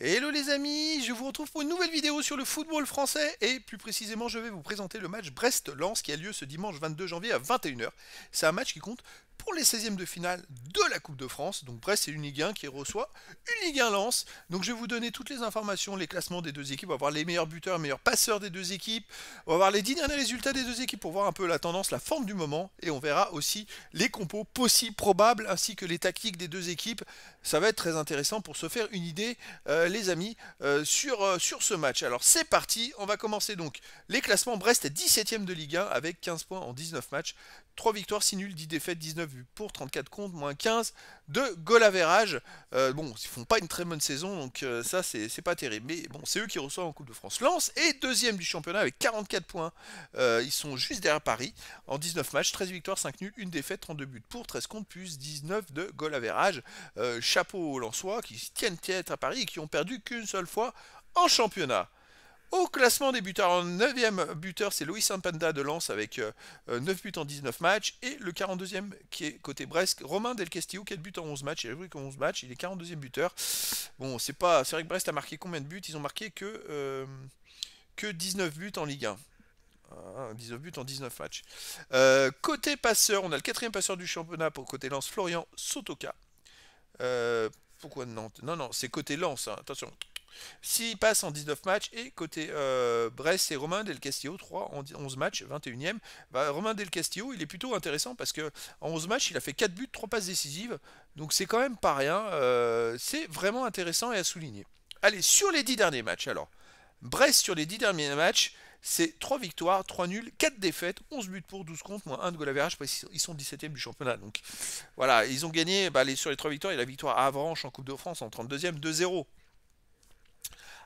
Hello les amis, je vous retrouve pour une nouvelle vidéo sur le football français et plus précisément je vais vous présenter le match Brest-Lens qui a lieu ce dimanche 22 janvier à 21h. C'est un match qui compte pour les 16e de finale de la Coupe de France. Donc Brest et une Ligue 1 qui reçoit une Ligue 1 lance Donc je vais vous donner toutes les informations, les classements des deux équipes. On va voir les meilleurs buteurs, les meilleurs passeurs des deux équipes. On va voir les 10 derniers résultats des deux équipes pour voir un peu la tendance, la forme du moment. Et on verra aussi les compos possibles, probables, ainsi que les tactiques des deux équipes. Ça va être très intéressant pour se faire une idée, euh, les amis, euh, sur, euh, sur ce match. Alors c'est parti, on va commencer donc les classements. Brest est 17e de Ligue 1 avec 15 points en 19 matchs. 3 victoires, 6 nuls, 10 défaites, 19 pour 34 comptes, moins 15 de goal euh, bon, ils font pas une très bonne saison, donc euh, ça c'est pas terrible. Mais bon, c'est eux qui reçoivent en Coupe de France. Lance est deuxième du championnat avec 44 points. Euh, ils sont juste derrière Paris en 19 matchs, 13 victoires, 5 nuls, une défaite, 32 buts pour 13 comptes, plus 19 de goal average. chapeau aux Lensois qui tiennent tête à Paris et qui ont perdu qu'une seule fois en championnat. Au classement des buteurs, en 9e buteur, c'est Loïs Sampanda de Lens avec 9 euh, euh, buts en 19 matchs. Et le 42e qui est côté Brest, Romain Del Castillo, 4 buts en 11 matchs. Il a joué 11 matchs, il est 42e buteur. Bon, c'est pas. vrai que Brest a marqué combien de buts Ils ont marqué que, euh, que 19 buts en Ligue 1. 19 ah, buts en 19 matchs. côté passeur, on a le quatrième passeur du championnat pour côté Lens, Florian Sotoka. pourquoi Nantes Non, non, c'est côté Lens, hein. attention. S'il passe en 19 matchs, et côté euh, Brest et Romain Del Castillo, 3 en 11 matchs, 21ème. Bah, Romain Del Castillo, il est plutôt intéressant parce que en 11 matchs, il a fait 4 buts, 3 passes décisives. Donc c'est quand même pas rien. Euh, c'est vraiment intéressant et à souligner. Allez, sur les 10 derniers matchs alors. Brest sur les 10 derniers matchs, c'est 3 victoires, 3 nuls, 4 défaites, 11 buts pour, 12 contre, moins 1 de goal average, parce qu'ils sont 17e du championnat. Donc voilà, ils ont gagné bah, sur les 3 victoires, et la victoire à Avranche en Coupe de France en 32e, 2-0.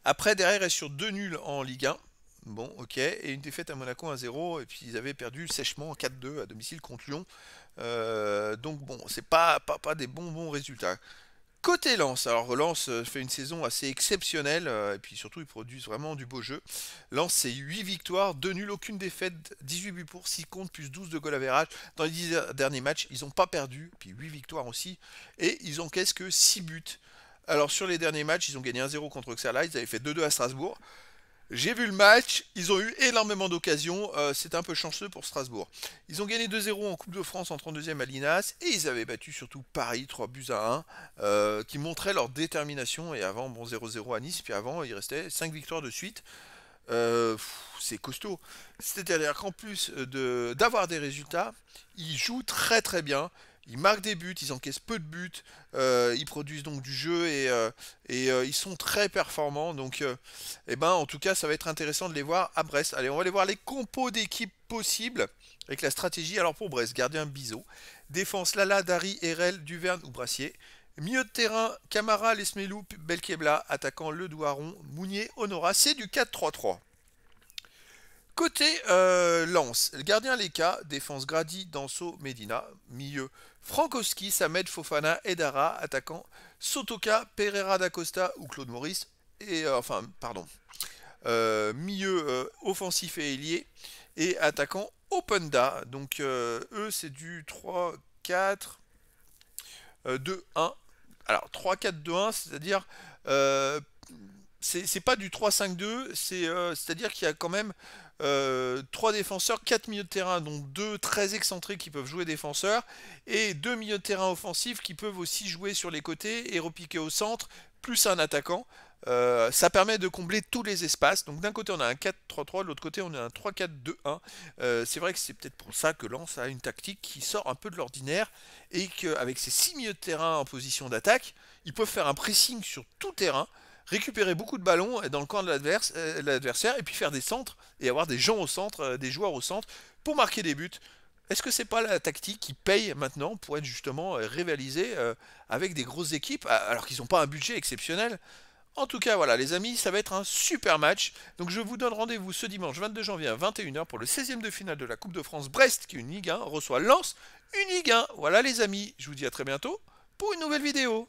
Après, derrière est sur deux nuls en Ligue 1. Bon, ok. Et une défaite à Monaco 1-0. Et puis ils avaient perdu sèchement 4-2 à domicile contre Lyon. Euh, donc bon, c'est pas, pas, des bons bons résultats. Côté Lens, alors Lens euh, fait une saison assez exceptionnelle, euh, et puis surtout ils produisent vraiment du beau jeu. Lens, c'est 8 victoires, 2 nuls, aucune défaite, 18 buts pour, 6 comptes, plus 12 de goal à verrage. Dans les 10 derniers matchs, ils n'ont pas perdu, puis 8 victoires aussi, et ils qu'est-ce que 6 buts. Alors sur les derniers matchs, ils ont gagné 1-0 contre Xerla, ils avaient fait 2-2 à Strasbourg. J'ai vu le match, ils ont eu énormément d'occasions, euh, c'est un peu chanceux pour Strasbourg. Ils ont gagné 2-0 en Coupe de France en 32e à Linas et ils avaient battu surtout Paris 3 buts à 1 euh, qui montrait leur détermination et avant bon 0-0 à Nice puis avant il restait 5 victoires de suite. Euh, c'est costaud. C'est-à-dire qu'en plus d'avoir des résultats, ils jouent très très bien. Ils marquent des buts, ils encaissent peu de buts, euh, ils produisent donc du jeu et, euh, et euh, ils sont très performants. Donc, eh ben, en tout cas, ça va être intéressant de les voir à Brest. Allez, on va aller voir les compos d'équipe possibles avec la stratégie. Alors pour Brest, gardien Biseau, défense Lala, Dari, Erel, Duverne ou Brassier. Milieu de terrain, Camara, Lesmeloup, Belkebla, attaquant Le Douaron, Mounier, Honora. C'est du 4-3-3. Côté euh, lance, le gardien Leka, défense Grady, Danso, Medina, milieu Frankowski, Samed, Fofana, Edara, attaquant Sotoka, Pereira d'Acosta ou Claude Maurice, et euh, enfin, pardon, euh, milieu offensif et ailier, et attaquant Openda. Donc eux, c'est du 3, 4, 2, 1. Alors 3, 4, 2, 1, c'est-à-dire c'est pas du 3-5-2, c'est euh, à dire qu'il y a quand même 3 euh, défenseurs, 4 milieux de terrain, dont 2 très excentrés qui peuvent jouer défenseurs, et 2 milieux de terrain offensifs qui peuvent aussi jouer sur les côtés et repiquer au centre, plus un attaquant. Euh, ça permet de combler tous les espaces. Donc d'un côté on a un 4-3-3, de l'autre côté on a un 3-4-2-1. c'est vrai que c'est peut-être pour ça que l'Anse a une tactique qui sort un peu de l'ordinaire et qu'avec ses 6 milieux de terrain en position d'attaque, ils peuvent faire un pressing sur tout terrain récupérer beaucoup de ballons euh, dans le camp de euh, l'adversaire et puis faire des centres et avoir des gens au centre, euh, des joueurs au centre pour marquer des buts. Est-ce que c'est pas la tactique qui paye maintenant pour être justement rivalisé avec des grosses équipes alors qu'ils n'ont pas un budget exceptionnel En tout cas, voilà les amis, ça va être un super match. Donc je vous donne rendez-vous ce dimanche 22 janvier à 21h pour le 16e de finale de la Coupe de France Brest qui est une Ligue 1 reçoit Lens, une Ligue 1. Voilà les amis, je vous dis à très bientôt pour une nouvelle vidéo.